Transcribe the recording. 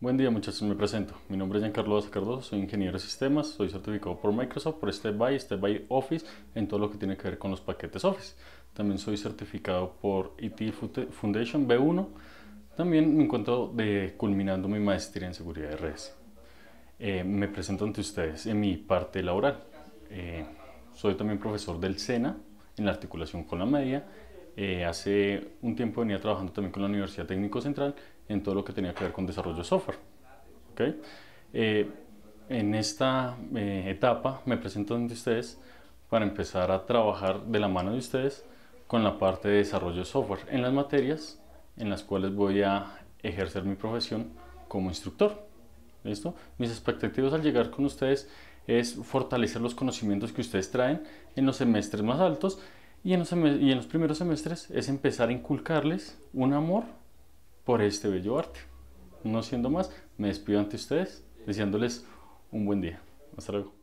Buen día muchachos, me presento. Mi nombre es Giancarlo Carlos Cardoso, soy ingeniero de sistemas, soy certificado por Microsoft por Step by, Step by Office en todo lo que tiene que ver con los paquetes Office. También soy certificado por IT Foundation B1. También me encuentro de, culminando mi maestría en seguridad de redes. Eh, me presento ante ustedes en mi parte laboral. Eh, soy también profesor del SENA en la articulación con la media eh, hace un tiempo venía trabajando también con la Universidad Técnico Central en todo lo que tenía que ver con desarrollo de software. ¿okay? Eh, en esta eh, etapa me presento ante ustedes para empezar a trabajar de la mano de ustedes con la parte de desarrollo de software en las materias en las cuales voy a ejercer mi profesión como instructor. ¿Listo? Mis expectativas al llegar con ustedes es fortalecer los conocimientos que ustedes traen en los semestres más altos y en, los primeros semestres es empezar a inculcarles un amor por este bello arte. No siendo más, me despido ante ustedes deseándoles un buen día. Hasta luego.